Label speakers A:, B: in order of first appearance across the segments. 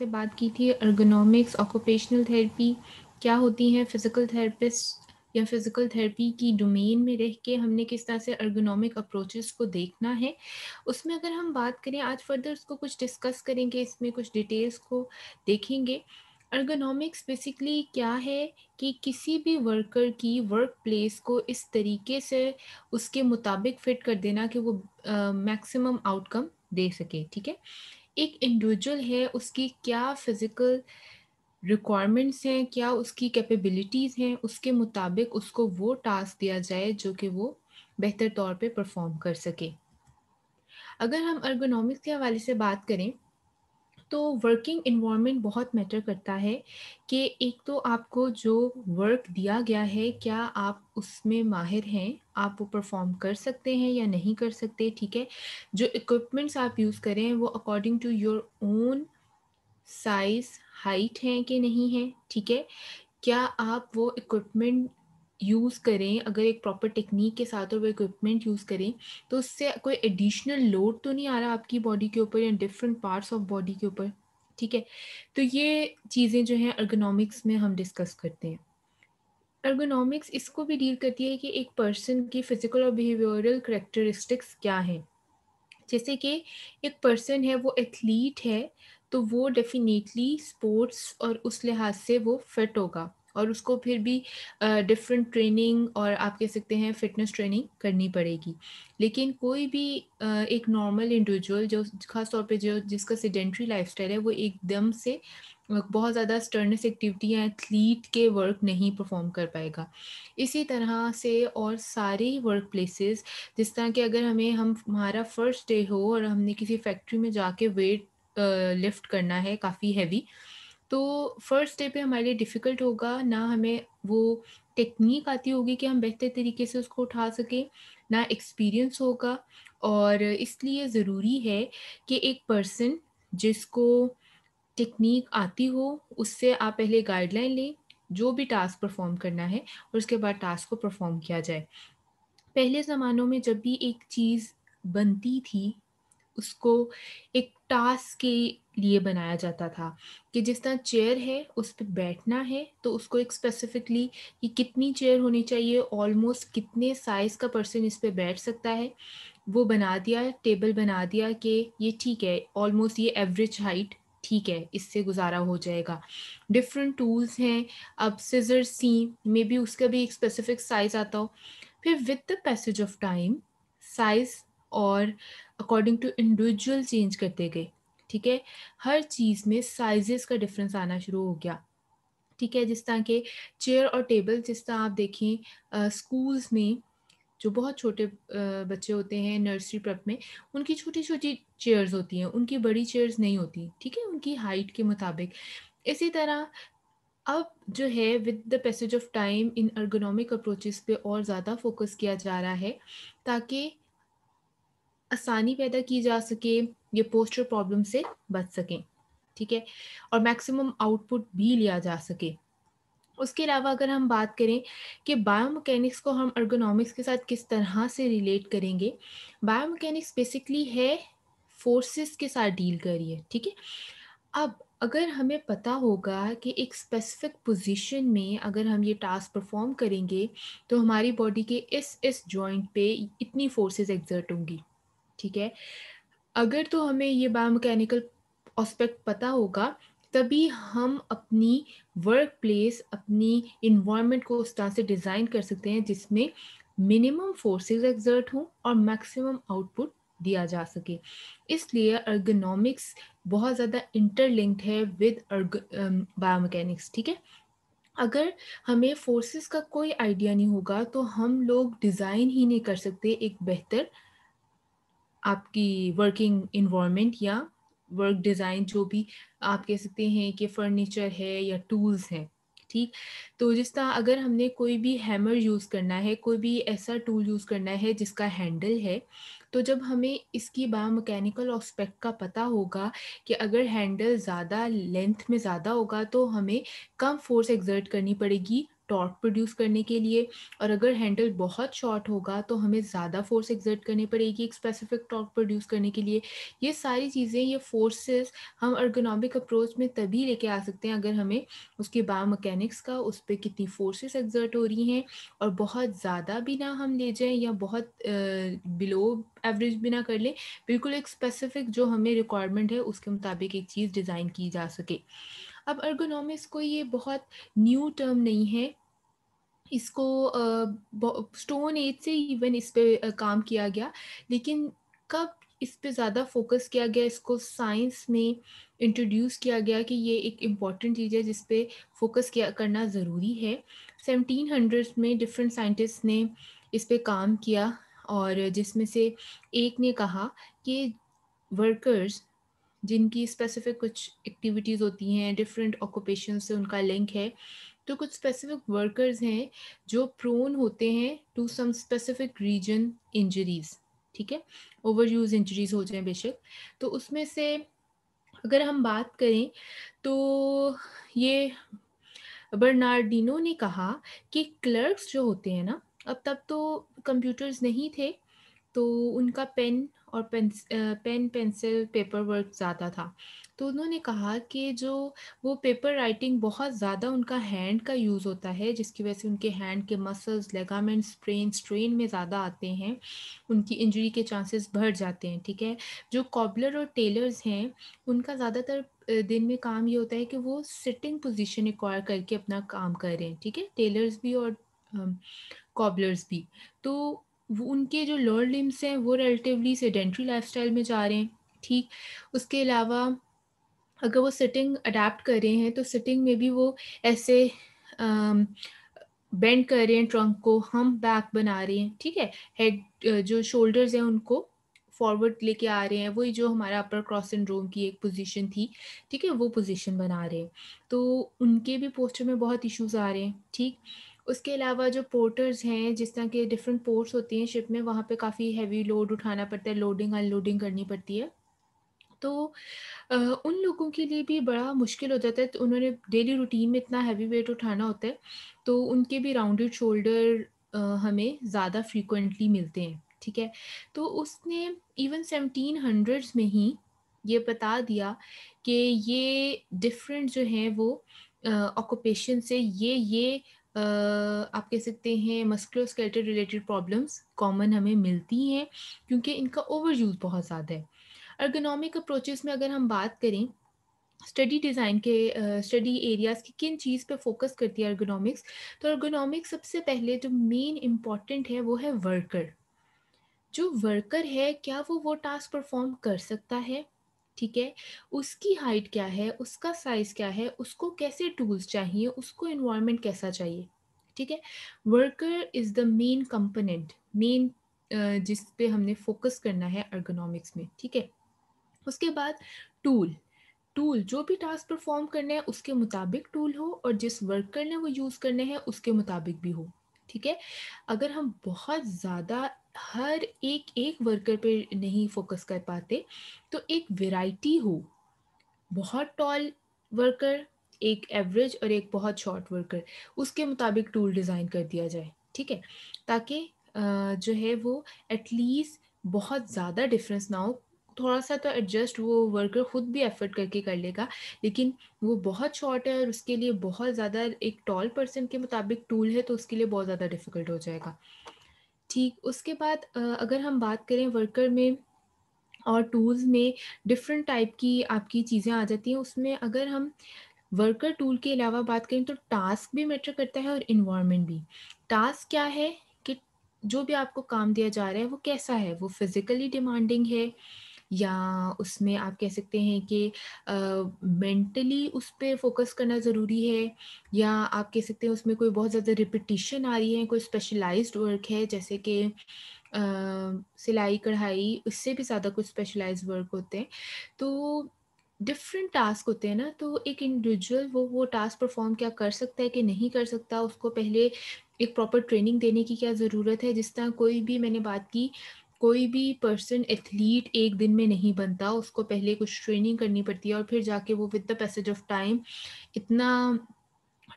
A: से बात की थी अर्गोनॉमिक्स ऑक्यूपेशनल थेरेपी क्या होती है फिज़िकल थेरेपिस्ट या फिज़िकल थेरेपी की डोमेन में रह के हमने किस तरह से अर्गोनॉमिक अप्रोचेस को देखना है उसमें अगर हम बात करें आज फर्दर उसको कुछ डिस्कस करेंगे इसमें कुछ डिटेल्स को देखेंगे अर्गोनॉमिक्स बेसिकली क्या है कि किसी भी वर्कर की वर्क प्लेस को इस तरीके से उसके मुताबिक फिट कर देना कि वो मैक्सिमम uh, आउटकम दे सके ठीक है एक इंडिविजुअल है उसकी क्या फिज़िकल रिक्वायरमेंट्स हैं क्या उसकी कैपेबिलिटीज़ हैं उसके मुताबिक उसको वो टास्क दिया जाए जो कि वो बेहतर तौर पे परफॉर्म कर सके अगर हम अर्गोनॉमिक्स के हवाले से बात करें तो वर्किंग इन्वामेंट बहुत मैटर करता है कि एक तो आपको जो वर्क दिया गया है क्या आप उसमें माहिर हैं आप वो परफॉर्म कर सकते हैं या नहीं कर सकते ठीक है जो इक्विपमेंट्स आप यूज़ करें वो according to your own size height हैं कि नहीं है ठीक है क्या आप वो इक्विपमेंट यूज़ करें अगर एक प्रॉपर टेक्निक के साथ और वो इक्विपमेंट यूज़ करें तो उससे कोई एडिशनल लोड तो नहीं आ रहा आपकी बॉडी के ऊपर या डिफरेंट पार्ट्स ऑफ बॉडी के ऊपर ठीक है तो ये चीज़ें जो हैं अर्गोनॉमिक्स में हम डिस्कस करते हैं अर्गोनॉमिक्स इसको भी डील करती है कि एक पर्सन की फिजिकल और बिहेवियरल करेक्टरिस्टिक्स क्या हैं जैसे कि एक पर्सन है वो एथलीट है तो वो डेफिनेटली स्पोर्ट्स और उस लिहाज से वो फिट होगा और उसको फिर भी डिफरेंट uh, ट्रेनिंग और आप कह सकते हैं फिटनेस ट्रेनिंग करनी पड़ेगी लेकिन कोई भी uh, एक नॉर्मल इंडिविजुअल जो खास तौर पे जो जिसका सीडेंट्री लाइफस्टाइल है वो एकदम से बहुत ज़्यादा स्टर्नस एक्टिविटी या एथलीट के वर्क नहीं परफॉर्म कर पाएगा इसी तरह से और सारे वर्क प्लेसेस जिस तरह के अगर हमें हम हमारा फर्स्ट डे हो और हमने किसी फैक्ट्री में जाके वेट लिफ्ट करना है काफ़ी हैवी तो फर्स्ट स्टेप पे हमारे लिए डिफ़िकल्ट होगा ना हमें वो टेक्निक आती होगी कि हम बेहतर तरीके से उसको उठा सकें ना एक्सपीरियंस होगा और इसलिए ज़रूरी है कि एक पर्सन जिसको टेक्निक आती हो उससे आप पहले गाइडलाइन लें जो भी टास्क परफॉर्म करना है और उसके बाद टास्क को परफॉर्म किया जाए पहले ज़मानों में जब भी एक चीज़ बनती थी उसको एक टास्क के लिए बनाया जाता था कि जिस तरह चेयर है उस पर बैठना है तो उसको एक स्पेसिफिकली कि कितनी चेयर होनी चाहिए ऑलमोस्ट कितने साइज़ का पर्सन इस पर बैठ सकता है वो बना दिया टेबल बना दिया कि ये ठीक है ऑलमोस्ट ये एवरेज हाइट ठीक है इससे गुजारा हो जाएगा डिफरेंट टूल्स हैं अब सिजर सी मे बी उसका भी एक स्पेसिफिक साइज़ आता हो फिर with the passage of time size और अकॉर्डिंग टू इंडिविजुअल चेंज करते गए ठीक है हर चीज़ में साइजेस का डिफरेंस आना शुरू हो गया ठीक है जिस तरह के चेयर और टेबल जिस तरह आप देखें स्कूल्स uh, में जो बहुत छोटे बच्चे होते हैं नर्सरी प्रप में उनकी छोटी छोटी चेयर्स होती हैं उनकी बड़ी चेयर्स नहीं होती ठीक है उनकी हाइट के मुताबिक इसी तरह अब जो है with the passage of time in ergonomic approaches पे और ज़्यादा फोकस किया जा रहा है ताकि आसानी पैदा की जा सके ये पोस्टर प्रॉब्लम से बच सकें ठीक है और मैक्सिमम आउटपुट भी लिया जा सके उसके अलावा अगर हम बात करें कि बायोमैकेनिक्स को हम अर्गोनॉमिक्स के साथ किस तरह से रिलेट करेंगे बायोमैकेनिक्स बेसिकली है फोर्सेस के साथ डील करिए ठीक है अब अगर हमें पता होगा कि एक स्पेसिफिक पोजीशन में अगर हम ये टास्क परफॉर्म करेंगे तो हमारी बॉडी के इस इस जॉइंट पे इतनी फोर्सेस एग्जर्ट होंगी ठीक है अगर तो हमें ये बायोमैकेनिकल ऑस्पेक्ट पता होगा तभी हम अपनी वर्क प्लेस अपनी इन्वायरमेंट को उस तरह से डिज़ाइन कर सकते हैं जिसमें मिनिमम फोर्सेस एग्जर्ट हों और मैक्सिमम आउटपुट दिया जा सके इसलिए अर्गोनॉमिक्स बहुत ज़्यादा इंटरलिंक्ड है विद बायोमैकेनिक्स um, ठीक है अगर हमें फोर्सेस का कोई आइडिया नहीं होगा तो हम लोग डिज़ाइन ही नहीं कर सकते एक बेहतर आपकी वर्किंग इन्वामेंट या वर्क डिज़ाइन जो भी आप कह सकते हैं कि फर्नीचर है या टूल्स हैं ठीक तो जिस तरह अगर हमने कोई भी हैमर यूज़ करना है कोई भी ऐसा टूल यूज़ करना है जिसका हैंडल है तो जब हमें इसकी बायोमैकेनिकल ऑस्पेक्ट का पता होगा कि अगर हैंडल ज़्यादा लेंथ में ज़्यादा होगा तो हमें कम फोर्स एग्जर्ट करनी पड़ेगी टॉर्क प्रोड्यूस करने के लिए और अगर हैंडल बहुत शॉर्ट होगा तो हमें ज़्यादा फोर्स एग्जर्ट करनी पड़ेगी एक स्पेसिफिक टॉर्क प्रोड्यूस करने के लिए ये सारी चीज़ें ये फोर्सेस हम अर्गोनॉमिक अप्रोच में तभी लेके आ सकते हैं अगर हमें उसके बायो मकैनिक्स का उस पर कितनी फोर्सेस एग्जर्ट हो रही हैं और बहुत ज़्यादा भी ना हम ले जाएँ या बहुत बिलो एवरेज भी ना कर लें बिल्कुल एक स्पेसिफिक जो हमें रिक्वायरमेंट है उसके मुताबिक एक चीज़ डिज़ाइन की जा सके अब अर्गोनॉमिक्स कोई ये बहुत न्यू टर्म नहीं है इसको स्टोन एज से इवन इस पर काम किया गया लेकिन कब इस पे ज़्यादा फोकस किया गया इसको साइंस में इंट्रोड्यूस किया गया कि ये एक इम्पॉर्टेंट चीज़ है जिस पे फोकस किया करना ज़रूरी है सेवनटीन हंड्रेड में डिफरेंट साइंटिस्ट ने इस पे काम किया और जिसमें से एक ने कहा कि वर्कर्स जिनकी स्पेसिफिक कुछ एक्टिविटीज़ होती हैं डिफरेंट ऑक्यूपेशन से उनका लिंक है तो कुछ स्पेसिफिक वर्कर्स हैं जो प्रोन होते हैं to some specific region injuries ठीक है ओवर यूज इंजरीज हो जाए बेशक तो उसमें से अगर हम बात करें तो ये बर्नार्डिनो ने कहा कि क्लर्क्स जो होते हैं ना अब तब तो कंप्यूटर्स नहीं थे तो उनका पेन और pen pen pencil paper work ज़्यादा था तो उन्होंने कहा कि जो वो पेपर राइटिंग बहुत ज़्यादा उनका हैंड का यूज़ होता है जिसकी वजह से उनके हैंड के मसल्स लेगामेंट स्प्रेन स्ट्रेन में ज़्यादा आते हैं उनकी इंजरी के चांसेस बढ़ जाते हैं ठीक है जो कॉबलर और टेलर्स हैं उनका ज़्यादातर दिन में काम ये होता है कि वो सिटिंग पोजिशन रिक्वायर करके अपना काम कर रहे हैं ठीक है टेलर्स भी और कॉबलर्स भी तो उनके जो लोअर लिम्स हैं वो रिलेटिवली सेडेंट्री लाइफस्टाइल में जा रहे हैं ठीक उसके अलावा अगर वो सिटिंग अडेप्ट कर रहे हैं तो सिटिंग में भी वो ऐसे बेंड कर रहे हैं ट्रंक को हम बैक बना रहे हैं ठीक है हेड जो शोल्डर्स हैं उनको फॉरवर्ड लेके आ रहे हैं वही जो हमारा अपर क्रॉस सिंड्रोम की एक पोजीशन थी ठीक है वो पोजीशन बना रहे हैं तो उनके भी पोस्टर में बहुत इश्यूज आ रहे हैं ठीक उसके अलावा जो पोर्टर्स हैं जिस तरह के डिफरेंट पोर्ट्स होते हैं शिप में वहाँ पे काफ़ी हैवी लोड उठाना पड़ता है लोडिंग अनलोडिंग करनी पड़ती है तो उन लोगों के लिए भी बड़ा मुश्किल हो जाता है तो उन्होंने डेली रूटीन में इतना हैवी वेट उठाना होता है तो उनके भी राउंडेड शोल्डर हमें ज़्यादा फ्रीक्वेंटली मिलते हैं ठीक है तो उसने इवन सेवनटीन हंड्रेड्स में ही ये बता दिया कि ये डिफरेंट जो हैं वो ऑक्यूपेशन से ये ये आ, आप कह सकते हैं मस्कुलोस्केलेटल रिलेटेड प्रॉब्लम्स कॉमन हमें मिलती हैं क्योंकि इनका ओवर यूज़ बहुत ज़्यादा है अर्गोनॉमिक अप्रोचेस में अगर हम बात करें स्टडी डिज़ाइन के स्टडी uh, एरियाज़ की किन चीज़ पे फोकस करती है अर्गोनॉमिक्स तो अर्गोनॉमिक्स सबसे पहले जो मेन इम्पॉर्टेंट है वो है वर्कर जो वर्कर है क्या वो वो टास्क परफॉर्म कर सकता है ठीक है उसकी हाइट क्या है उसका साइज़ क्या है उसको कैसे टूल्स चाहिए उसको इन्वायरमेंट कैसा चाहिए ठीक है worker is the main component main जिस पे हमने फोकस करना है अर्गोनॉमिक्स में ठीक है उसके बाद टूल टूल जो भी टास्क परफॉर्म करने हैं उसके मुताबिक टूल हो और जिस वर्कर ने वो यूज़ करने हैं उसके मुताबिक भी हो ठीक है अगर हम बहुत ज़्यादा हर एक एक वर्कर पे नहीं फोकस कर पाते तो एक वैरायटी हो बहुत टॉल वर्कर एक एवरेज और एक बहुत शॉर्ट वर्कर उसके मुताबिक टूल डिज़ाइन कर दिया जाए ठीक है ताकि जो है वो एटलीस्ट बहुत ज़्यादा डिफरेंस ना हो थोड़ा सा तो एडजस्ट वो वर्कर ख़ुद भी एफर्ट करके कर लेगा लेकिन वो बहुत शॉर्ट है और उसके लिए बहुत ज़्यादा एक टॉल पर्सन के मुताबिक टूल है तो उसके लिए बहुत ज़्यादा डिफ़िकल्ट हो जाएगा ठीक उसके बाद अगर हम बात करें वर्कर में और टूल्स में डिफरेंट टाइप की आपकी चीज़ें आ जाती हैं उसमें अगर हम वर्कर टूल के अलावा बात करें तो टास्क भी मैटर करता है और इन्वायरमेंट भी टास्क क्या है कि जो भी आपको काम दिया जा रहा है वो कैसा है वो फिज़िकली डिमांडिंग है या उसमें आप कह सकते हैं कि मेंटली उस पर फोकस करना ज़रूरी है या आप कह सकते हैं उसमें कोई बहुत ज़्यादा रिपीटिशन आ रही है कोई स्पेशलाइज्ड वर्क है जैसे कि सिलाई कढ़ाई उससे भी ज़्यादा कुछ स्पेशलाइज वर्क होते हैं तो डिफरेंट टास्क होते हैं ना तो एक इंडिविजुअल वो वो टास्क परफॉर्म क्या कर सकता है कि नहीं कर सकता उसको पहले एक प्रॉपर ट्रेनिंग देने की क्या ज़रूरत है जिस तरह कोई भी मैंने बात की कोई भी पर्सन एथलीट एक दिन में नहीं बनता उसको पहले कुछ ट्रेनिंग करनी पड़ती है और फिर जाके वो with the passage of time इतना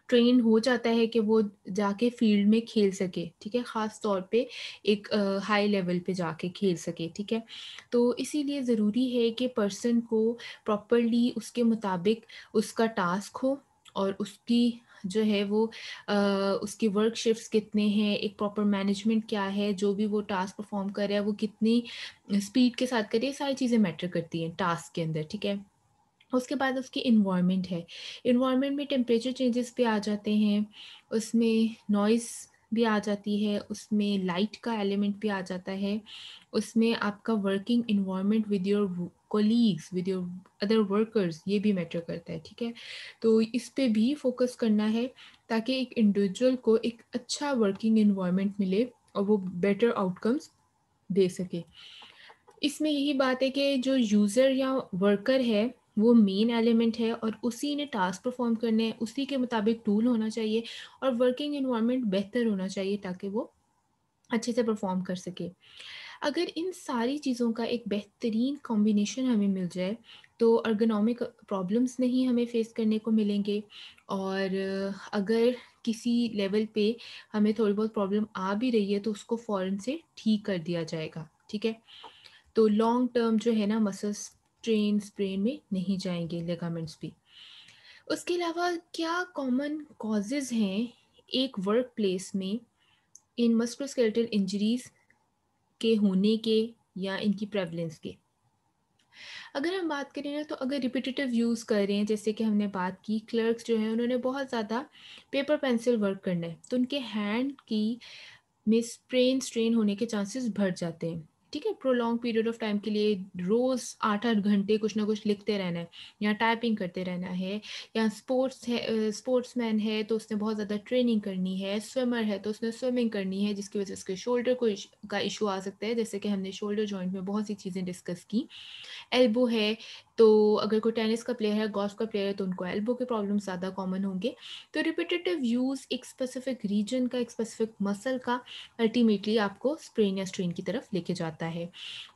A: ट्रेन हो जाता है कि वो जाके फील्ड में खेल सके ठीक है ख़ास तौर पे एक हाई लेवल पे जाके खेल सके ठीक है तो इसीलिए ज़रूरी है कि पर्सन को प्रॉपरली उसके मुताबिक उसका टास्क हो और उसकी जो है वो आ, उसकी वर्क शिफ्ट कितने हैं एक प्रॉपर मैनेजमेंट क्या है जो भी वो टास्क परफॉर्म कर रहा है वो कितनी स्पीड के साथ कर रही है सारी चीज़ें मैटर करती हैं टास्क के अंदर ठीक है उसके बाद उसकी इन्वायरमेंट है इन्वायरमेंट में टेम्परेचर चेंजेस भी आ जाते हैं उसमें नॉइस भी आ जाती है उसमें लाइट का एलिमेंट भी आ जाता है उसमें आपका working environment with your colleagues with your other workers ये भी मैटर करता है ठीक है तो इस पर भी फोकस करना है ताकि एक इंडिविजुअल को एक अच्छा वर्किंग इन्वायरमेंट मिले और वो बेटर आउटकम्स दे सके इसमें यही बात है कि जो यूज़र या वर्कर है वो मेन एलिमेंट है और उसी ने टास्क परफॉर्म करने हैं उसी के मुताबिक टूल होना चाहिए और वर्किंग इन्वामेंट बेहतर होना चाहिए ताकि वो अच्छे से परफॉर्म कर सके अगर इन सारी चीज़ों का एक बेहतरीन कॉम्बिनेशन हमें मिल जाए तो अर्गोनॉमिक प्रॉब्लम्स नहीं हमें फेस करने को मिलेंगे और अगर किसी लेवल पे हमें थोड़ी बहुत प्रॉब्लम आ भी रही है तो उसको फ़ौर से ठीक कर दिया जाएगा ठीक है तो लॉन्ग टर्म जो है ना मसल्स स्ट्रेन स्प्रेन में नहीं जाएंगे लेगामेंट्स भी उसके अलावा क्या कॉमन कॉजेज हैं एक वर्क प्लेस में इन मस्क्रोस्केलेटल इंजरीज के होने के या इनकी प्रेवलेंस के अगर हम बात करें ना तो अगर रिपीटेटिव यूज़ कर रहे हैं जैसे कि हमने बात की क्लर्क्स जो हैं उन्होंने बहुत ज़्यादा पेपर पेंसिल वर्क करना है तो उनके हैंड की में स्प्रेन स्ट्रेन होने के चांसेस बढ़ जाते हैं ठीक है प्रोलॉन्ग पीरियड ऑफ टाइम के लिए रोज़ आठ आठ घंटे कुछ ना कुछ लिखते रहना है या टाइपिंग करते रहना है या स्पोर्ट्स है स्पोर्ट्स मैन है तो उसने बहुत ज़्यादा ट्रेनिंग करनी है स्विमर है तो उसने स्विमिंग करनी है जिसकी वजह से उसके शोल्डर को का इशू आ सकता है जैसे कि हमने शोल्डर जॉइंट में बहुत सी चीज़ें डिस्कस की एल्बो है तो अगर कोई टेनिस का प्लेयर है गॉफ का प्लेयर है तो उनको एल्बो के प्रॉब्लम ज़्यादा कॉमन होंगे तो रिपीटेटिव यूज़ एक स्पेसिफिक रीजन का एक स्पेसिफिक मसल का अल्टीमेटली आपको स्प्रेन या स्ट्रेन की तरफ लेके जाता है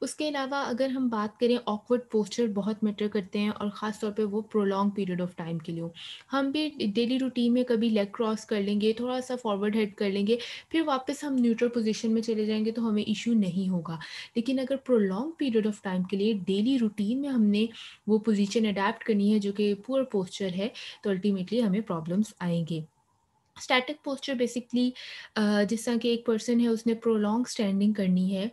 A: उसके अलावा अगर हम बात करें ऑकवर्ड पोस्चर बहुत मैटर करते हैं और ख़ास तौर पर वो प्रोलॉन्ग पीरियड ऑफ टाइम के लिए हम भी डेली रूटीन में कभी लेग क्रॉस कर लेंगे थोड़ा सा फॉरवर्ड हेड कर लेंगे फिर वापस हम न्यूट्रल पोजिशन में चले जाएंगे तो हमें इशू नहीं होगा लेकिन अगर प्रोलॉन्ग पीरियड ऑफ टाइम के लिए डेली रूटीन में हमने वो पोजीशन अडेप्ट करनी है जो कि पुअर पोस्चर है तो अल्टीमेटली हमें प्रॉब्लम्स आएंगे स्टैटिक पोस्चर बेसिकली जिस तरह के एक पर्सन है उसने प्रोलॉन्ग स्टैंडिंग करनी है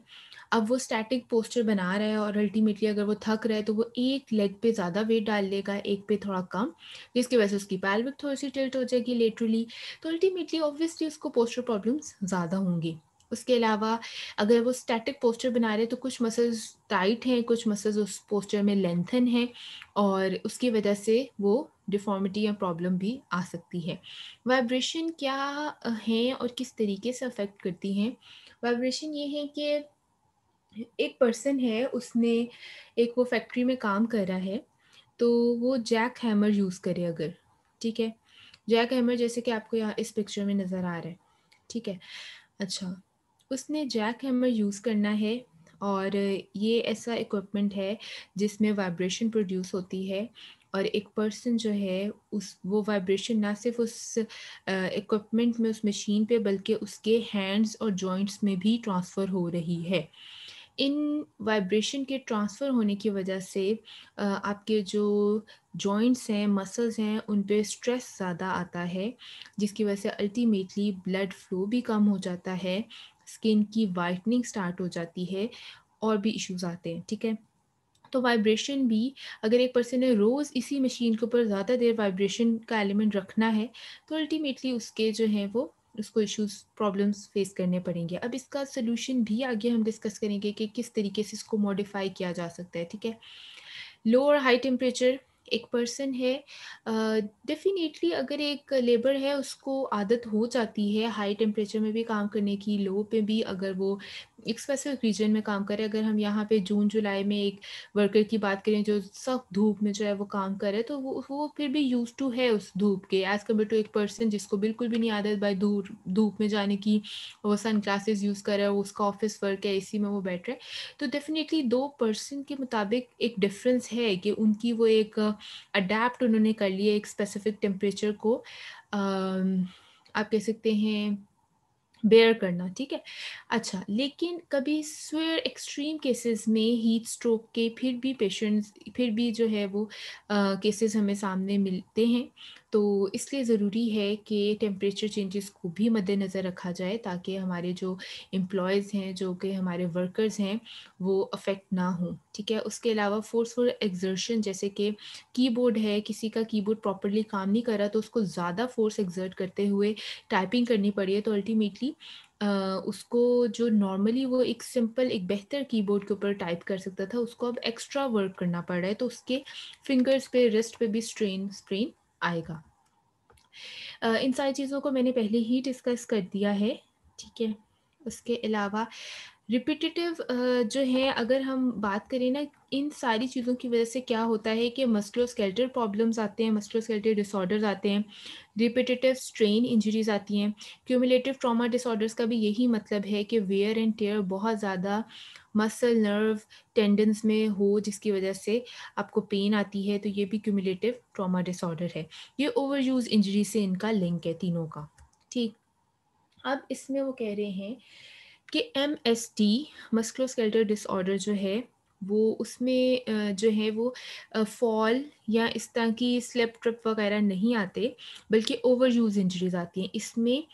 A: अब वो स्टैटिक पोस्चर बना रहा है और अल्टीमेटली अगर वो थक रहा है तो वो एक लेग पे ज़्यादा वेट डाल लेगा एक पे थोड़ा कम जिसकी वजह से उसकी पैल्विक थोड़ी सी टिल्ट हो जाएगी लेटरली तो अल्टीमेटली ऑब्वियसली उसको पोस्चर प्रॉब्लम्स ज़्यादा होंगी उसके अलावा अगर वो स्टैटिक पोस्टर बना रहे तो कुछ मसल्स टाइट हैं कुछ मसल्स उस पोस्टर में लेंथन हैं और उसकी वजह से वो डिफॉर्मिटी या प्रॉब्लम भी आ सकती है वाइब्रेशन क्या हैं और किस तरीके से अफेक्ट करती हैं वाइब्रेशन ये है कि एक पर्सन है उसने एक वो फैक्ट्री में काम कर रहा है तो वो जैक हैमर यूज़ करे अगर ठीक है जैक हैमर जैसे कि आपको यहाँ इस पिक्चर में नज़र आ रहा है ठीक है अच्छा उसने जैक हैमर यूज़ करना है और ये ऐसा इक्विपमेंट है जिसमें वाइब्रेशन प्रोड्यूस होती है और एक पर्सन जो है उस वो वाइब्रेशन ना सिर्फ उस इक्विपमेंट में उस मशीन पे बल्कि उसके हैंड्स और जॉइंट्स में भी ट्रांसफ़र हो रही है इन वाइब्रेशन के ट्रांसफ़र होने की वजह से आपके जो जॉइंट्स हैं मसल्स हैं उन पर स्ट्रेस ज़्यादा आता है जिसकी वजह से अल्टीमेटली ब्लड फ्लो भी कम हो जाता है स्किन की वाइटनिंग स्टार्ट हो जाती है और भी इश्यूज आते हैं ठीक है तो वाइब्रेशन भी अगर एक पर्सन ने रोज़ इसी मशीन के ऊपर ज़्यादा देर वाइब्रेशन का एलिमेंट रखना है तो अल्टीमेटली उसके जो हैं वो उसको इश्यूज प्रॉब्लम्स फेस करने पड़ेंगे अब इसका सोल्यूशन भी आगे हम डिस्कस करेंगे कि किस तरीके से इसको मॉडिफाई किया जा सकता है ठीक है लो और हाई टेम्परेचर एक पर्सन है डेफिनेटली uh, अगर एक लेबर है उसको आदत हो जाती है हाई टेम्परेचर में भी काम करने की लो पे भी अगर वो एक स्पेसिफिक रीजन में काम करे अगर हम यहाँ पे जून जुलाई में एक वर्कर की बात करें जो सख्त धूप में जो है वो काम करे तो वो वो फिर भी यूज टू है उस धूप के एज कम्पेयर टू एक पर्सन जिसको बिल्कुल भी नहीं आदत भाई दूर धूप में जाने की वो सन ग्लासेस यूज़ कर रहा है उसका ऑफिस वर्क है ए में वो बैठ रहा है तो डेफिनेटली दो पर्सन के मुताबिक एक डिफरेंस है कि उनकी वो एक अडेप्ट uh, उन्होंने कर लिया एक स्पेसिफिक टेम्परेचर को आप कह सकते हैं बेयर करना ठीक है अच्छा लेकिन कभी स्वेयर एक्सट्रीम केसेस में हीट स्ट्रोक के फिर भी पेशेंट्स फिर भी जो है वो केसेस हमें सामने मिलते हैं तो इसलिए ज़रूरी है कि टेम्परेचर चेंजेस को भी मद्देनज़र रखा जाए ताकि हमारे जो एम्प्लॉयज़ हैं जो कि हमारे वर्कर्स हैं वो अफेक्ट ना हो ठीक है उसके अलावा फोर्सफुल एग्जर्शन जैसे कि कीबोर्ड है किसी का कीबोर्ड प्रॉपरली काम नहीं कर रहा तो उसको ज़्यादा फोर्स एग्जर्ट करते हुए टाइपिंग करनी पड़ी है तो अल्टीमेटली उसको जो नॉर्मली वो एक सिंपल एक बेहतर कीबोर्ड के ऊपर टाइप कर सकता था उसको अब एक्स्ट्रा वर्क करना पड़ रहा है तो उसके फिंगर्स पे रिस्ट पे भी स्ट्रेन स्ट्रेन आएगा इन सारी चीज़ों को मैंने पहले ही डिस्कस कर दिया है ठीक है उसके अलावा रिपीटिटिव जो है अगर हम बात करें ना इन सारी चीज़ों की वजह से क्या होता है कि मस्कुलोस्केलेटल प्रॉब्लम्स आते हैं मस्कुलोस्केलेटल डिसऑर्डर्स आते हैं रिपीटिटिव स्ट्रेन इंजरीज आती हैं क्यूमुलेटिव ट्रॉमा डिसऑर्डर्स का भी यही मतलब है कि वेयर एंड टेयर बहुत ज़्यादा मसल नर्व टेंडेंस में हो जिसकी वजह से आपको पेन आती है तो ये भी क्यूमुलेटिव ट्रॉमा डिसऑर्डर है ये ओवर यूज़ इंजरी से इनका लिंक है तीनों का ठीक अब इसमें वो कह रहे हैं कि M S T musculoskeletal disorder जो है वो उसमें जो है वो फॉल या इस तरह की स्लेप ट्रिप वगैरह नहीं आते बल्कि ओवर यूज़ इंजरीज आती हैं इसमें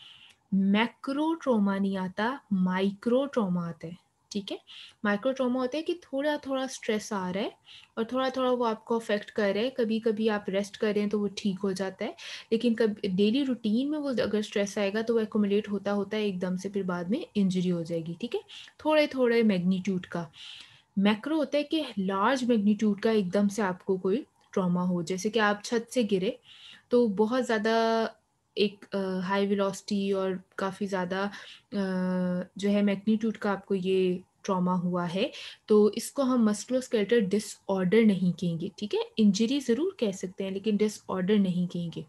A: मैक्रो ट्रोमा नहीं आता माइक्रो ट्रोमा आता है ठीक है माइक्रोट्रोमा होता है कि थोड़ा थोड़ा स्ट्रेस आ रहा है और थोड़ा थोड़ा वो आपको अफेक्ट कर रहा है कभी कभी आप रेस्ट कर रहे हैं तो वो ठीक हो जाता है लेकिन कभी डेली रूटीन में वो अगर स्ट्रेस आएगा तो वो एकोमोडेट होता होता है एकदम से फिर बाद में इंजरी हो जाएगी ठीक है थोड़े थोड़े मैग्नीट्यूड का मैक्रो होता है कि लार्ज मैग्नीट्यूड का एकदम से आपको कोई ट्रामा हो जैसे कि आप छत से गिरे तो बहुत ज़्यादा एक हाई वेलोसिटी और काफ़ी ज़्यादा जो है मैग्नीट्यूड का आपको ये ट्रॉमा हुआ है तो इसको हम मस्कुलोस्केलेटल डिसऑर्डर नहीं कहेंगे ठीक है इंजरी ज़रूर कह सकते हैं लेकिन डिसऑर्डर नहीं कहेंगे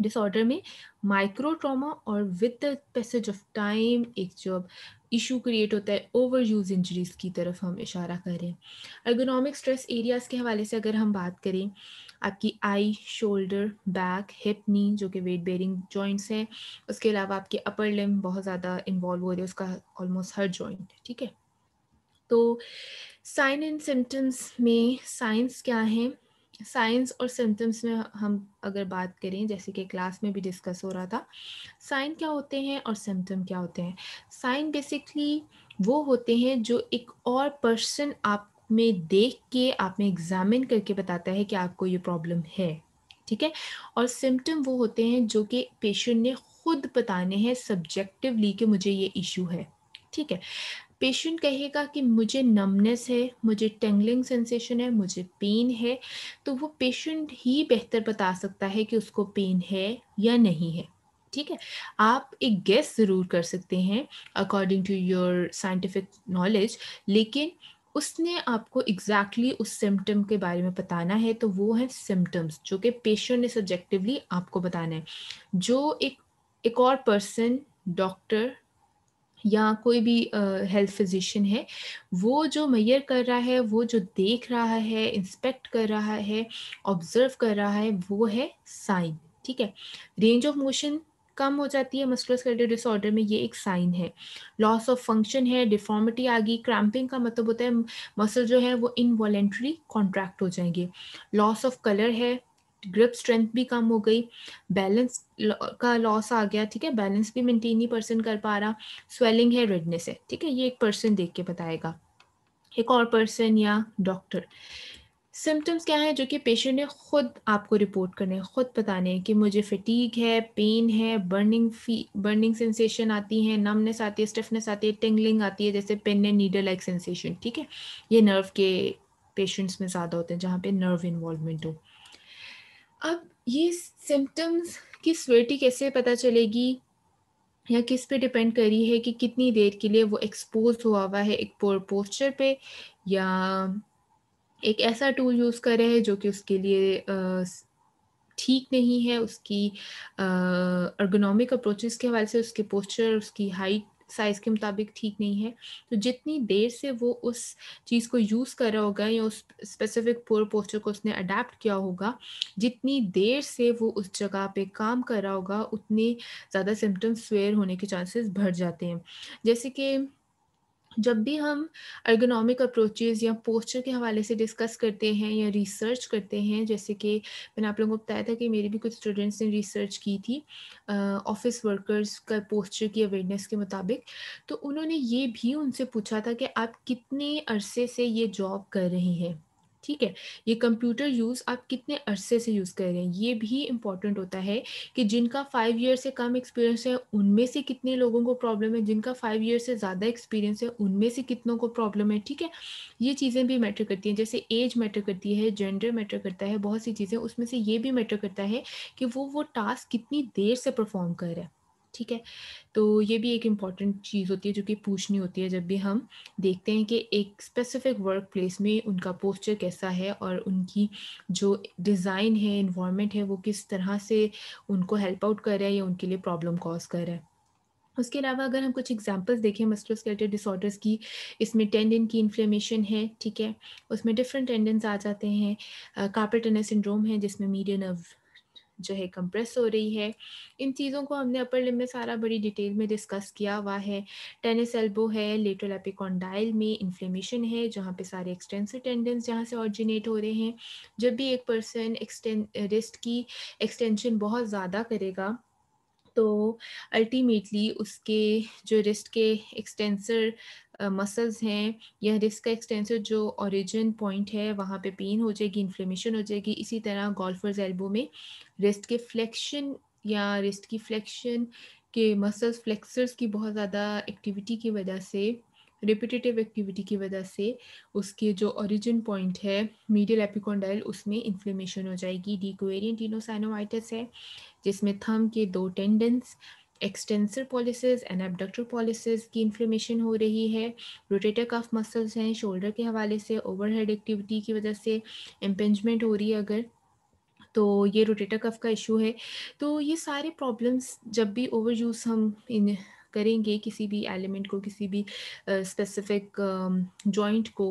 A: डिसऑर्डर में माइक्रो ट्रॉमा और with the passage of time एक जो अब इशू क्रिएट होता है ओवर यूज़ इंजरीज़ की तरफ हम इशारा करें अर्गोनॉमिक स्ट्रेस एरियाज़ के हवाले से अगर हम बात करें आपकी आई शोल्डर बैक हिप नी जो कि वेट बेरिंग जॉइंट्स है उसके अलावा आपके अपर लिम बहुत ज़्यादा इन्वॉल्व हो रही है उसका ऑलमोस्ट हर जॉइंट ठीक है तो साइन एंड सिम्टम्स में साइंस क्या हैं साइंस और सिम्टम्स में हम अगर बात करें जैसे कि क्लास में भी डिस्कस हो रहा था साइन क्या होते हैं और सिम्टम क्या होते हैं साइन बेसिकली वो होते हैं जो एक और पर्सन आप में देख के आप में एग्जामिन करके बताता है कि आपको ये प्रॉब्लम है ठीक है और सिम्टम वो होते हैं जो कि पेशेंट ने खुद बताने हैं सब्जेक्टिवली कि मुझे ये इशू है ठीक है पेशेंट कहेगा कि मुझे नमनेस है मुझे टेंगलिंग सेंसेशन है मुझे पेन है तो वो पेशेंट ही बेहतर बता सकता है कि उसको पेन है या नहीं है ठीक है आप एक गेस ज़रूर कर सकते हैं according to your scientific knowledge लेकिन उसने आपको एग्जैक्टली exactly उस सिम्टम के बारे में बताना है तो वो है सिम्टम्स जो कि पेशेंट ने सब्जेक्टिवली आपको बताना है जो एक एक और पर्सन डॉक्टर या कोई भी हेल्थ uh, फिजिशियन है वो जो मैयर कर रहा है वो जो देख रहा है इंस्पेक्ट कर रहा है ऑब्जर्व कर रहा है वो है साइन ठीक है रेंज ऑफ मोशन कम हो जाती है मस्कुलस्केलेटल डिसऑर्डर में ये एक साइन है लॉस ऑफ फंक्शन है डिफॉर्मिटी आ गई क्रैम्पिंग का मतलब होता है मसल जो है वो इनवॉलेंट्री कॉन्ट्रैक्ट हो जाएंगे लॉस ऑफ कलर है ग्रिप स्ट्रेंथ भी कम हो गई बैलेंस का लॉस आ गया ठीक है बैलेंस भी मेंटेन ही पर्सन कर पा रहा स्वेलिंग है रेडनेस है ठीक है ये एक पर्सन देख के बताएगा एक और पर्सन या डॉक्टर सिम्टम्स क्या हैं जो कि पेशेंट ने खुद आपको रिपोर्ट करने खुद बताने हैं कि मुझे फटीक है पेन है बर्निंग फी बर्निंग सेंसेशन आती है नमनेस आती है स्टिफनेस आती है टिंगलिंग आती है जैसे pin and needle like sensation ठीक है ये नर्व के पेशेंट्स में ज़्यादा होते हैं जहाँ पे नर्व इन्वॉल्वमेंट हो अब ये सिम्टम्स की स्वेटी कैसे पता चलेगी या किस पे डिपेंड करी है कि कितनी देर के लिए वो एक्सपोज हुआ हुआ है एक पोर पोस्चर पे या एक ऐसा टूल यूज़ कर हैं जो कि उसके लिए ठीक नहीं है उसकी अर्गोनॉमिक अप्रोचेस के हवाले से उसके पोस्चर उसकी हाइट साइज़ के मुताबिक ठीक नहीं है तो जितनी देर से वो उस चीज़ को यूज़ कर रहा होगा या उस स्पेसिफिक पोर पोस्टर को उसने अडेप्ट किया होगा जितनी देर से वो उस जगह पे काम कर रहा होगा उतने ज़्यादा सिम्टम्स स्वेयर होने के चांसेस बढ़ जाते हैं जैसे कि जब भी हम अर्गोनॉमिक अप्रोचेज या पोस्चर के हवाले से डिस्कस करते हैं या रिसर्च करते हैं जैसे कि मैंने आप लोगों को बताया था कि मेरे भी कुछ स्टूडेंट्स ने रिसर्च की थी ऑफिस वर्कर्स का पोस्चर की अवेयरनेस के मुताबिक तो उन्होंने ये भी उनसे पूछा था कि आप कितने अरसे से ये जॉब कर रहे हैं ठीक है ये कंप्यूटर यूज़ आप कितने अरसे से यूज़ कर रहे हैं ये भी इंपॉर्टेंट होता है कि जिनका फाइव ईयर से कम एक्सपीरियंस है उनमें से कितने लोगों को प्रॉब्लम है जिनका फाइव ईयर से ज़्यादा एक्सपीरियंस है उनमें से कितनों को प्रॉब्लम है ठीक है ये चीज़ें भी मैटर करती हैं जैसे एज मैटर करती है जेंडर मैटर करता है बहुत सी चीज़ें उसमें से ये भी मैटर करता है कि वो वो टास्क कितनी देर से परफॉर्म कर रहे हैं ठीक है तो ये भी एक इम्पॉर्टेंट चीज़ होती है जो कि पूछनी होती है जब भी हम देखते हैं कि एक स्पेसिफिक वर्क प्लेस में उनका पोस्चर कैसा है और उनकी जो डिज़ाइन है इन्वामेंट है वो किस तरह से उनको हेल्प आउट कर रहा है या उनके लिए प्रॉब्लम कॉज कर रहा है उसके अलावा अगर हम कुछ एग्जांपल्स देखें मस्टोस्केलेटल डिसऑर्डर्स की इसमें टेंडन की इन्फ्लेमेशन है ठीक है उसमें डिफरेंट टेंडेंस आ जाते हैं कार्पेटनस सिंड्रोम है जिसमें मीडियन नर्व जो है कंप्रेस हो रही है इन चीज़ों को हमने अपर लिम में सारा बड़ी डिटेल में डिस्कस किया हुआ है टेनिस एल्बो है लेटर एपिकॉन्डाइल में इन्फ्लेमेशन है जहाँ पे सारे एक्सटेंसिव टेंडेंस जहाँ से ऑरिजिनेट हो रहे हैं जब भी एक पर्सन एक्सटें रिस्ट की एक्सटेंशन बहुत ज़्यादा करेगा तो अल्टीमेटली उसके जो रिस्ट के एक्सटेंसर मसल्स हैं या रिस्क का एक्सटेंसर जो ओरिजिन पॉइंट है वहाँ पे पेन हो जाएगी इन्फ्लेमेशन हो जाएगी इसी तरह गोल्फर्स एल्बो में रिस्ट के फ्लेक्शन या रिस्ट की फ्लेक्शन के मसल्स फ्लेक्सर्स की बहुत ज़्यादा एक्टिविटी की वजह से रिपीटेटिव एक्टिविटी की वजह से उसके जो ओरिजिन पॉइंट है मीडियल एपिकोंडाइल उसमें इन्फ्लेमेशन हो जाएगी डिक्वेरियन टीनोसाइनोवाइटिस है जिसमें थम के दो tendons extensor pollicis and abductor pollicis की इन्फ्लेमेशन हो रही है रोटेटर कफ मसल्स हैं शोल्डर के हवाले से ओवरहेड एक्टिविटी की वजह से एम्पेंजमेंट हो रही है अगर तो ये रोटेटर कफ का इशू है तो ये सारे प्रॉब्लम्स जब भी ओवर यूज़ हम इन करेंगे किसी भी एलिमेंट को किसी भी स्पेसिफिक uh, जॉइंट uh, को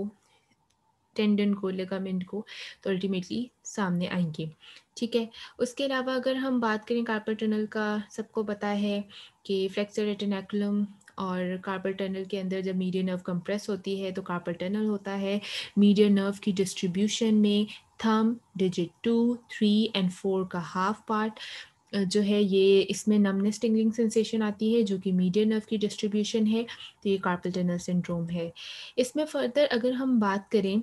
A: टेंडन को लेगामेंट को तो अल्टीमेटली सामने आएंगे ठीक है उसके अलावा अगर हम बात करें कार्पल टनल का सबको पता है कि फ्रैक्चर एटेनैकुलम और कार्पल टनल के अंदर जब मीडिया नर्व कंप्रेस होती है तो कार्पल टनल होता है मीडिया नर्व की डिस्ट्रीब्यूशन में thumb digit two three and four का हाफ पार्ट जो है ये इसमें नमनेस टिंगलिंग सेंसेशन आती है जो कि मीडियन नर्व की डिस्ट्रीब्यूशन है तो ये कार्पल टनल सिंड्रोम है इसमें फर्दर अगर हम बात करें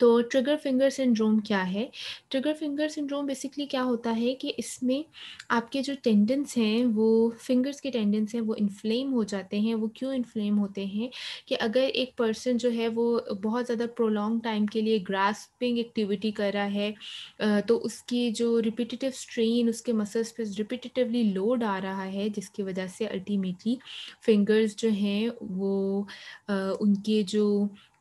A: तो ट्रिगर फिंगर सिंड्रोम क्या है ट्रिगर फिंगर सिंड्रोम बेसिकली क्या होता है कि इसमें आपके जो टेंडेंस हैं वो फिंगर्स के टेंडेंस हैं वो इन्फ्लेम हो जाते हैं वो क्यों इन्फ्लेम होते हैं कि अगर एक पर्सन जो है वो बहुत ज़्यादा प्रोलॉन्ग टाइम के लिए ग्रास्पिंग एक्टिविटी कर रहा है तो उसकी जो रिपीटिटिव स्ट्रेन उसके मसल्स पर रिपीटिटिवली लोड आ रहा है जिसकी वजह से अल्टीमेटली फिंगर्स जो हैं वो उनके जो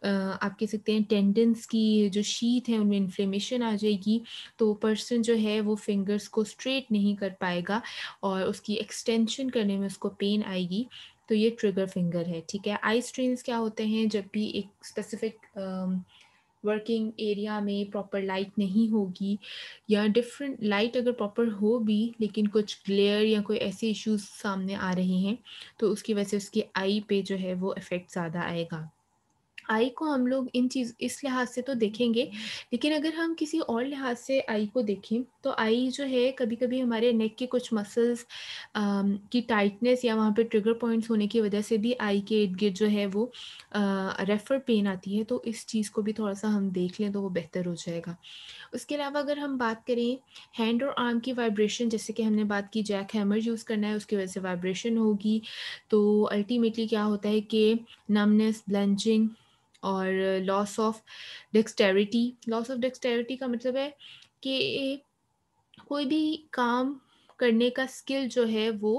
A: आप कह सकते हैं टेंडेंस की जो शीत है उनमें इन्फ्लेमेशन आ जाएगी तो पर्सन जो है वो फिंगर्स को स्ट्रेट नहीं कर पाएगा और उसकी एक्सटेंशन करने में उसको पेन आएगी तो ये ट्रिगर फिंगर है ठीक है आई स्ट्रेन्स क्या होते हैं जब भी एक स्पेसिफिक वर्किंग एरिया में प्रॉपर लाइट नहीं होगी या डिफरेंट लाइट अगर प्रॉपर हो भी लेकिन कुछ ग्लेयर या कोई ऐसे इश्यूज सामने आ रहे हैं तो उसकी वजह से उसकी आई पे जो है वो इफ़ेक्ट ज़्यादा आएगा आई को हम लोग इन चीज इस लिहाज से तो देखेंगे लेकिन अगर हम किसी और लिहाज से आई को देखें तो आई जो है कभी कभी हमारे नेक के कुछ मसल्स की टाइटनेस या वहाँ पे ट्रिगर पॉइंट्स होने की वजह से भी आई के इर्द गिर्द जो है वो रेफर पेन आती है तो इस चीज़ को भी थोड़ा सा हम देख लें तो वो बेहतर हो जाएगा उसके अलावा अगर हम बात करें हैंड और आर्म की वाइब्रेशन जैसे कि हमने बात की जैक हैमर यूज़ करना है उसकी वजह से वाइब्रेशन होगी तो अल्टीमेटली क्या होता है कि नमनेस ब्लेंचिंग और loss of dexterity loss of dexterity का मतलब है कि कोई भी काम करने का स्किल जो है वो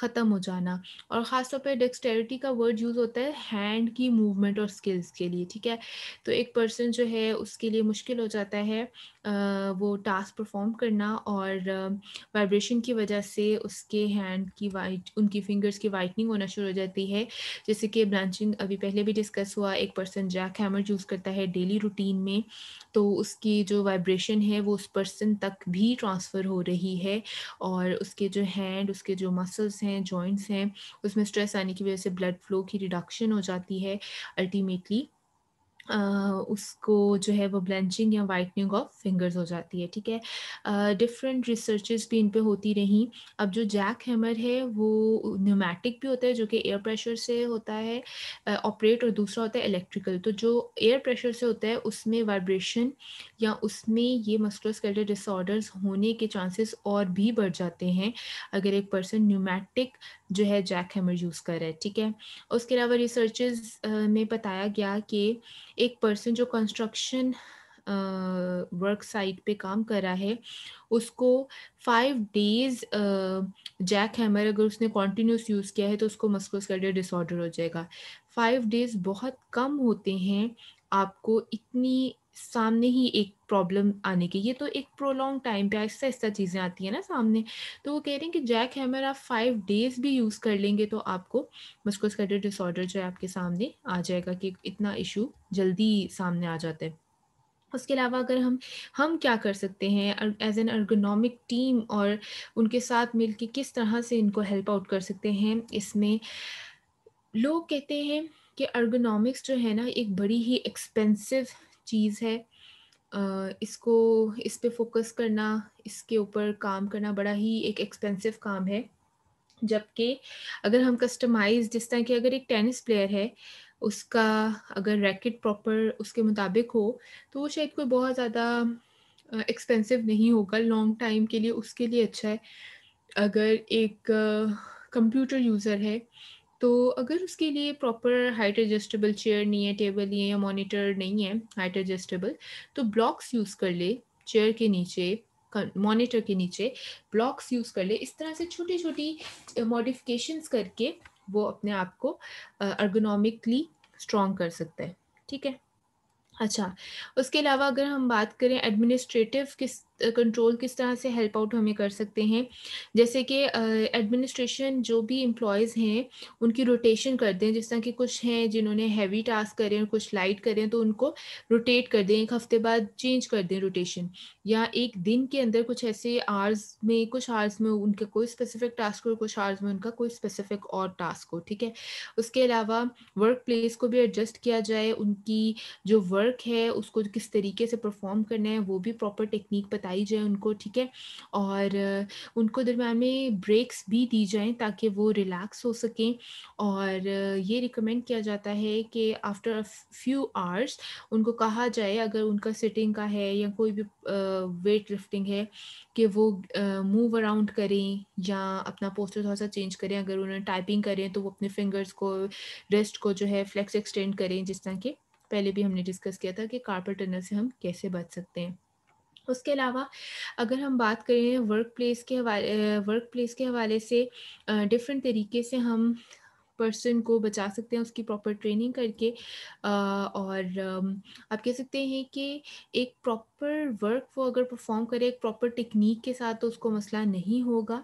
A: ख़त्म हो जाना और ख़ासतौर पर डेक्सटेरिटी का वर्ड यूज़ होता है हैंड की मूवमेंट और स्किल्स के लिए ठीक है तो एक पर्सन जो है उसके लिए मुश्किल हो जाता है वो टास्क परफॉर्म करना और वाइब्रेशन की वजह से उसके हैंड की वाइट उनकी फिंगर्स की वाइटनिंग होना शुरू हो जाती है जैसे कि ब्लांचिंग अभी पहले भी डिस्कस हुआ एक पर्सन जैक हैमर यूज़ करता है डेली रूटीन में तो उसकी जो वाइब्रेशन है वो उस पर्सन तक भी ट्रांसफ़र हो रही है और उसके जो हैंड उसके जो मसल्स हैं हैं जॉइंट्स हैं उसमें स्ट्रेस आने की वजह से ब्लड फ्लो की रिडक्शन हो जाती है अल्टीमेटली उसको जो है वो ब्लेंचिंग या वाइटनिंग ऑफ फिंगर्स हो जाती है ठीक है डिफरेंट रिसर्चेस भी इन पे होती रहीं अब जो जैक हैमर है वो न्यूमैटिक भी होता है जो कि एयर प्रेशर से होता है ऑपरेट और दूसरा होता है इलेक्ट्रिकल तो जो एयर प्रेशर से होता है उसमें वाइब्रेशन या उसमें ये मस्कुलोस्केलेटल डिसऑर्डर्स होने के चांसेस और भी बढ़ जाते हैं अगर एक पर्सन न्यूमैटिक जो है जैक हैमर यूज़ कर रहा है ठीक है उसके अलावा रिसर्च में बताया गया कि एक पर्सन जो कंस्ट्रक्शन वर्क साइट पे काम कर रहा है उसको फाइव डेज जैक हैमर अगर उसने कॉन्टीन्यूस यूज़ किया है तो उसको मस्कुलस्केलेटल डिसऑर्डर हो जाएगा फाइव डेज बहुत कम होते हैं आपको इतनी सामने ही एक प्रॉब्लम आने की ये तो एक प्रोलॉन्ग टाइम पे ऐसा ऐसा चीज़ें आती है ना सामने तो वो कह रहे हैं कि जैक हैमर आप फाइव डेज भी यूज़ कर लेंगे तो आपको स्कैटर डिसऑर्डर जो है आपके सामने आ जाएगा कि इतना इशू जल्दी सामने आ जाता है उसके अलावा अगर हम हम क्या कर सकते हैं एज एन अर्गोनॉमिक टीम और उनके साथ मिल के किस तरह से इनको हेल्प आउट कर सकते हैं इसमें लोग कहते हैं कि अर्गोनॉमिक्स जो है ना एक बड़ी ही एक्सपेंसिव चीज़ है इसको इस पे फोकस करना इसके ऊपर काम करना बड़ा ही एक एक्सपेंसिव काम है जबकि अगर हम कस्टमाइज जिस तरह की अगर एक टेनिस प्लेयर है उसका अगर रैकेट प्रॉपर उसके मुताबिक हो तो वो शायद कोई बहुत ज़्यादा एक्सपेंसिव नहीं होगा लॉन्ग टाइम के लिए उसके लिए अच्छा है अगर एक कंप्यूटर यूज़र है तो अगर उसके लिए प्रॉपर हाइट एडजस्टेबल चेयर नहीं है टेबल नहीं है या मॉनिटर नहीं है हाइट एडजस्टेबल तो ब्लॉक्स यूज़ कर ले चेयर के नीचे मॉनिटर के नीचे ब्लॉक्स यूज़ कर ले इस तरह से छोटी छोटी मॉडिफिकेशंस करके वो अपने आप को अर्गोनॉमिकली स्ट्रॉन्ग कर सकता है ठीक है अच्छा उसके अलावा अगर हम बात करें एडमिनिस्ट्रेटिव किस कंट्रोल किस तरह से हेल्प आउट हमें कर सकते हैं जैसे कि एडमिनिस्ट्रेशन जो भी एम्प्लॉयज़ हैं उनकी रोटेशन कर दें जिस तरह के कुछ हैं जिन्होंने हैवी टास्क करें और कुछ लाइट करें तो उनको रोटेट कर दें एक हफ्ते बाद चेंज कर दें रोटेशन या एक दिन के अंदर कुछ ऐसे आवर्स में कुछ आवर्स में उनके कोई स्पेसिफिक टास्क हो कुछ आवर्स में उनका कोई स्पेसिफिक और टास्क हो ठीक है उसके अलावा वर्क प्लेस को भी एडजस्ट किया जाए उनकी जो वर्क है उसको किस तरीके से परफॉर्म करना है वो भी प्रॉपर टेक्निक बता बताई जाए उनको ठीक है और उनको दरम्यान में ब्रेक्स भी दी जाएँ ताकि वो रिलैक्स हो सकें और ये रिकमेंड किया जाता है कि आफ्टर फ्यू आवर्स उनको कहा जाए अगर उनका सिटिंग का है या कोई भी वेट लिफ्टिंग है कि वो मूव अराउंड करें या अपना पोस्टर थोड़ा सा चेंज करें अगर उन्होंने टाइपिंग करें तो वो अपने फिंगर्स को रेस्ट को जो है फ्लेक्स एक्सटेंड करें जिस तरह के पहले भी हमने डिस्कस किया था कि कार्पल टनल से हम कैसे बच सकते हैं उसके अलावा अगर हम बात करें वर्क प्लेस के हवाले वर्क प्लेस के हवाले से डिफरेंट तरीके से हम पर्सन को बचा सकते हैं उसकी प्रॉपर ट्रेनिंग करके और आप कह सकते हैं कि एक प्रॉपर वर्क वो अगर परफॉर्म करे एक प्रॉपर टेक्निक के साथ तो उसको मसला नहीं होगा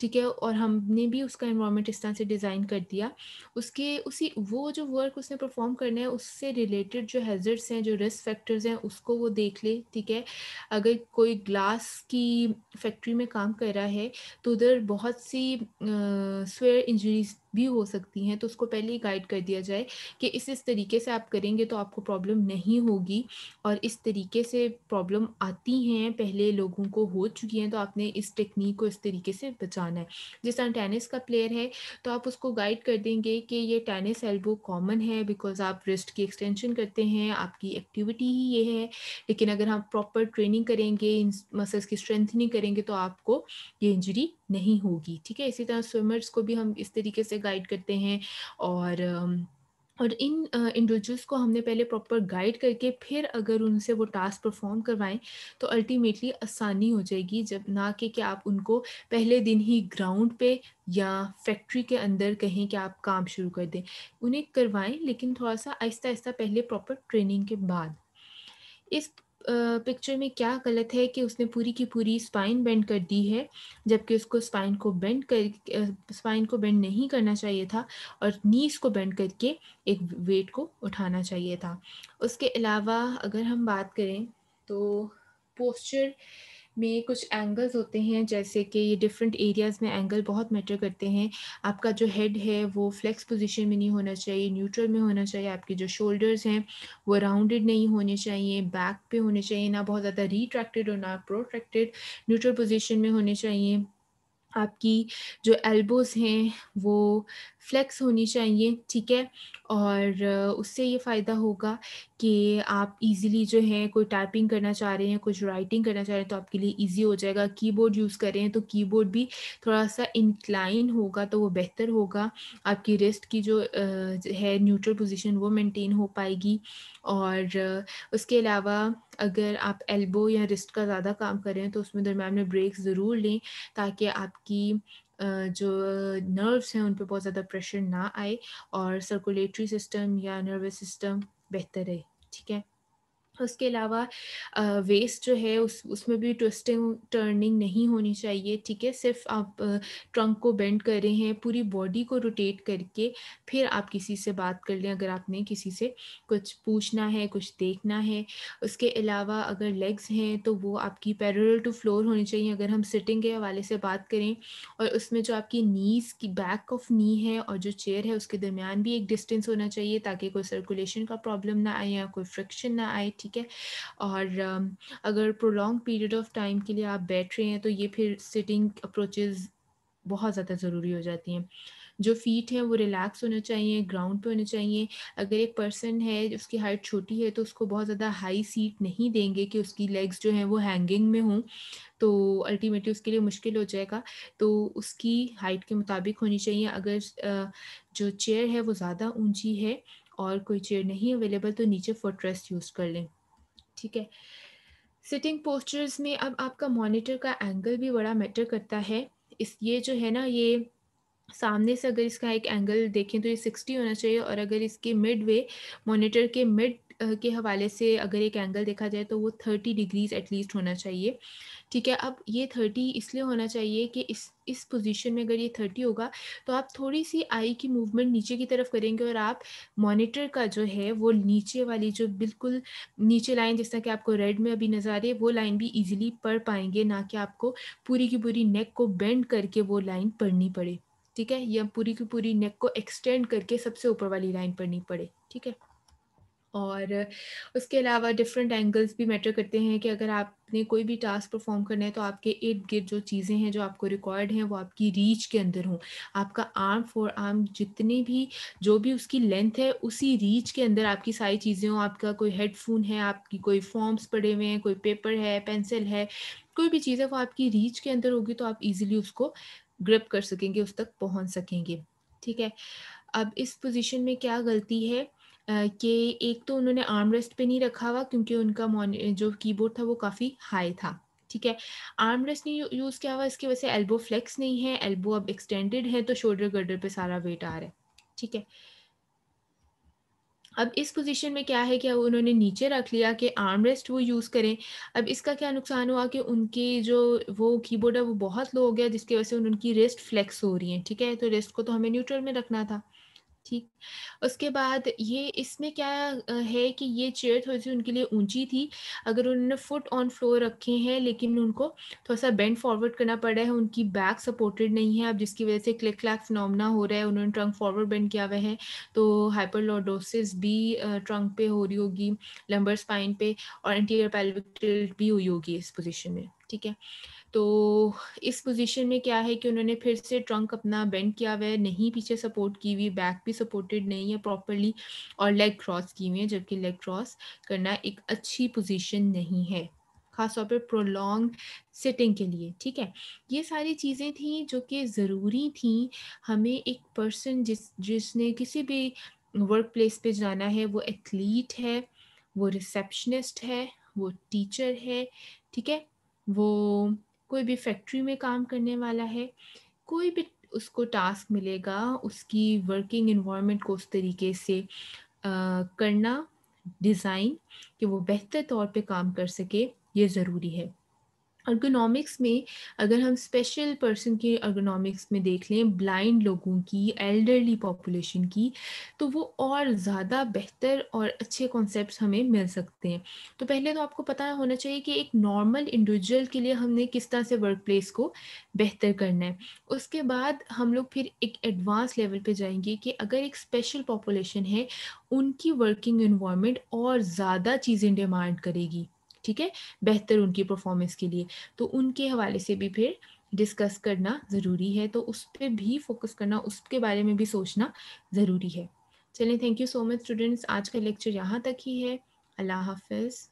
A: ठीक है और हमने भी उसका इन्वायरमेंट इस तरह से डिज़ाइन कर दिया उसके उसी वो जो वर्क उसने परफॉर्म करना है उससे रिलेटेड जो हैजर्ड्स हैं जो रिस्क फैक्टर्स हैं उसको वो देख ले ठीक है अगर कोई ग्लास की फैक्ट्री में काम कर रहा है तो उधर बहुत सी स्वेयर इंजरीज भी हो सकती हैं तो उसको पहले ही गाइड कर दिया जाए कि इस इस तरीके से आप करेंगे तो आपको प्रॉब्लम नहीं होगी और इस तरीके से प्रॉब्लम आती हैं पहले लोगों को हो चुकी हैं तो आपने इस टेक्निक को इस तरीके से बचा जाना है जिस तरह टेनिस का प्लेयर है तो आप उसको गाइड कर देंगे कि ये टेनिस एल्बो कॉमन है बिकॉज आप रिस्ट की एक्सटेंशन करते हैं आपकी एक्टिविटी ही ये है लेकिन अगर हम प्रॉपर ट्रेनिंग करेंगे इन मसल्स की स्ट्रेंथनिंग करेंगे तो आपको ये इंजरी नहीं होगी ठीक है इसी तरह स्विमर्स को भी हम इस तरीके से गाइड करते हैं और um, और इन इंडिविजुअल्स को हमने पहले प्रॉपर गाइड करके फिर अगर उनसे वो टास्क परफॉर्म करवाएं तो अल्टीमेटली आसानी हो जाएगी जब ना कि कि आप उनको पहले दिन ही ग्राउंड पे या फैक्ट्री के अंदर कहें कि आप काम शुरू कर दें उन्हें करवाएं लेकिन थोड़ा सा आहिस्ता आहिस्ता पहले प्रॉपर ट्रेनिंग के बाद इस पिक्चर में क्या गलत है कि उसने पूरी की पूरी स्पाइन बेंड कर दी है जबकि उसको स्पाइन को बेंड कर स्पाइन को बेंड नहीं करना चाहिए था और नीस को बेंड करके एक वेट को उठाना चाहिए था उसके अलावा अगर हम बात करें तो पोस्चर में कुछ एंगल्स होते हैं जैसे कि ये डिफरेंट एरियाज़ में एंगल बहुत मैटर करते हैं आपका जो हेड है वो फ्लेक्स पोजीशन में नहीं होना चाहिए न्यूट्रल में होना चाहिए आपके जो शोल्डर्स हैं वो राउंडेड नहीं होने चाहिए बैक पे होने चाहिए ना बहुत ज़्यादा रिट्रैक्टेड और ना प्रोट्रैक्टेड न्यूट्रल पोजिशन में होने चाहिए आपकी जो एल्बोज़ हैं वो फ्लेक्स होनी चाहिए ठीक है और उससे ये फ़ायदा होगा कि आप इजीली जो है कोई टाइपिंग करना चाह रहे हैं कुछ राइटिंग करना चाह रहे हैं तो आपके लिए इजी हो जाएगा कीबोर्ड यूज़ कर रहे हैं तो कीबोर्ड भी थोड़ा सा इंक्लाइन होगा तो वो बेहतर होगा आपकी रेस्ट की जो है न्यूट्रल पोजीशन वो मेंटेन हो पाएगी और उसके अलावा अगर आप एल्बो या रिस्ट का ज़्यादा काम करें तो उसमें दरम्यान में ब्रेक ज़रूर लें ताकि आपकी जो नर्व्स हैं उन पर बहुत ज़्यादा प्रेशर ना आए और सर्कुलेटरी सिस्टम या नर्वस सिस्टम बेहतर रहे ठीक है उसके अलावा वेस्ट जो है उस उसमें भी ट्विस्टिंग टर्निंग नहीं होनी चाहिए ठीक है सिर्फ आप ट्रंक को बेंड कर रहे हैं पूरी बॉडी को रोटेट करके फिर आप किसी से बात कर लें अगर आपने किसी से कुछ पूछना है कुछ देखना है उसके अलावा अगर लेग्स हैं तो वो आपकी पैरल टू फ्लोर होनी चाहिए अगर हम सिटिंग के हवाले से बात करें और उसमें जो आपकी नीज़ की बैक ऑफ नी है और जो चेयर है उसके दरमियान भी एक डिस्टेंस होना चाहिए ताकि कोई सर्कुलेशन का प्रॉब्लम ना आए या कोई फ्रिक्शन ना आए ठीक ठीक है और अगर प्रोलॉन्ग पीरियड ऑफ टाइम के लिए आप बैठ रहे हैं तो ये फिर सिटिंग अप्रोचेज़ बहुत ज़्यादा ज़रूरी हो जाती हैं जो फीट हैं वो रिलैक्स होने चाहिए ग्राउंड पे होने चाहिए अगर एक पर्सन है उसकी हाइट छोटी है तो उसको बहुत ज़्यादा हाई सीट नहीं देंगे कि उसकी लेग्स जो हैं वो हैंगिंग में हों तो अल्टीमेटली उसके लिए मुश्किल हो जाएगा तो उसकी हाइट के मुताबिक होनी चाहिए अगर जो चेयर है वो ज़्यादा ऊंची है और कोई चेयर नहीं अवेलेबल तो नीचे फुटरेस्ट यूज़ कर लें ठीक है सिटिंग पोस्चर्स में अब आपका मॉनिटर का एंगल भी बड़ा मैटर करता है इस ये जो है ना ये सामने से अगर इसका एक एंगल देखें तो ये सिक्सटी होना चाहिए और अगर इसके मिड वे मोनीटर के मिड के हवाले से अगर एक एंगल देखा जाए तो वो थर्टी डिग्रीज एटलीस्ट होना चाहिए ठीक है अब ये थर्टी इसलिए होना चाहिए कि इस इस पोजीशन में अगर ये थर्टी होगा तो आप थोड़ी सी आई की मूवमेंट नीचे की तरफ करेंगे और आप मॉनिटर का जो है वो नीचे वाली जो बिल्कुल नीचे लाइन जिस तरह कि आपको रेड में अभी नज़र आ रही है वो लाइन भी इजीली पढ़ पाएंगे ना कि आपको पूरी की पूरी नेक को बेंड करके वो लाइन पढ़नी पड़े ठीक है या पूरी की पूरी नेक को एक्सटेंड करके सबसे ऊपर वाली लाइन पढ़नी पड़े ठीक है और उसके अलावा डिफरेंट एंगल्स भी मैटर करते हैं कि अगर आपने कोई भी टास्क परफॉर्म करना है तो आपके इर्द गिर्द जो चीज़ें हैं जो आपको रिकॉर्ड हैं वो आपकी रीच के अंदर हों आपका आर्म फोर आर्म जितने भी जो भी उसकी लेंथ है उसी रीच के अंदर आपकी सारी चीज़ें हों आपका कोई हेडफोन है आपकी कोई फॉर्म्स पड़े हुए हैं कोई पेपर है पेंसिल है कोई भी चीज़ है वो आपकी रीच के अंदर होगी तो आप इजीली उसको ग्रिप कर सकेंगे उस तक पहुंच सकेंगे ठीक है अब इस पोजीशन में क्या गलती है कि एक तो उन्होंने आर्म रेस्ट पे नहीं रखा हुआ क्योंकि उनका जो कीबोर्ड था वो काफ़ी हाई था ठीक है आर्म रेस्ट नहीं यूज़ किया हुआ इसकी वजह से एल्बो फ्लेक्स नहीं है एल्बो अब एक्सटेंडेड है तो शोल्डर गर्डर पे सारा वेट आ रहा है ठीक है अब इस पोजीशन में क्या है कि उन्होंने नीचे रख लिया कि आर्म रेस्ट वो यूज़ करें अब इसका क्या नुकसान हुआ कि उनकी जो वो कीबोर्ड है वो बहुत लो हो गया जिसकी वजह से उनकी रेस्ट फ्लेक्स हो रही है ठीक है तो रेस्ट को तो हमें न्यूट्रल में रखना था ठीक उसके बाद ये इसमें क्या है कि ये चेयर थोड़ी सी उनके लिए ऊंची थी अगर उन्होंने फुट ऑन फ्लोर रखे हैं लेकिन उनको थोड़ा सा बेंड फॉरवर्ड करना पड़ रहा है उनकी बैक सपोर्टेड नहीं है अब जिसकी वजह से क्लिक क्लैक नॉमना हो रहा है उन्होंने ट्रंक फॉरवर्ड बेंड किया हुआ है तो हाइपरलोडोसिस भी ट्रंक पे हो रही होगी लंबर स्पाइन पे और एंटीरियर पेल्विक भी हुई होगी इस पोजिशन में ठीक है तो इस पोजीशन में क्या है कि उन्होंने फिर से ट्रंक अपना बेंड किया हुआ है नहीं पीछे सपोर्ट की हुई बैक भी सपोर्टेड नहीं है प्रॉपरली और लेग क्रॉस की हुई है जबकि लेग क्रॉस करना एक अच्छी पोजीशन नहीं है खासतौर पर प्रोलॉन्ग सिटिंग के लिए ठीक है ये सारी चीज़ें थी जो कि ज़रूरी थी हमें एक पर्सन जिस जिसने किसी भी वर्क प्लेस पर जाना है वो एथलीट है वो रिसेप्शनिस्ट है वो टीचर है ठीक है वो कोई भी फैक्ट्री में काम करने वाला है कोई भी उसको टास्क मिलेगा उसकी वर्किंग इन्वामेंट को उस तरीके से आ, करना डिज़ाइन कि वो बेहतर तौर पे काम कर सके ये ज़रूरी है अर्गोनॉमिक्स में अगर हम स्पेशल पर्सन के अर्गोनॉमिक्स में देख लें ब्लाइंड लोगों की एल्डरली पॉपुलेशन की तो वो और ज़्यादा बेहतर और अच्छे कॉन्सेप्ट हमें मिल सकते हैं तो पहले तो आपको पता होना चाहिए कि एक नॉर्मल इंडिविजुअल के लिए हमने किस तरह से वर्क प्लेस को बेहतर करना है उसके बाद हम लोग फिर एक एडवांस लेवल पे जाएंगे कि अगर एक स्पेशल पॉपुलेशन है उनकी वर्किंग इन्वायरमेंट और ज़्यादा चीज़ें डिमांड करेगी ठीक है बेहतर उनकी परफॉर्मेंस के लिए तो उनके हवाले से भी फिर डिस्कस करना ज़रूरी है तो उस पर भी फोकस करना उसके बारे में भी सोचना ज़रूरी है चलिए thank you so much students आज का लेक्चर यहाँ तक ही है अल्लाह हाफिज़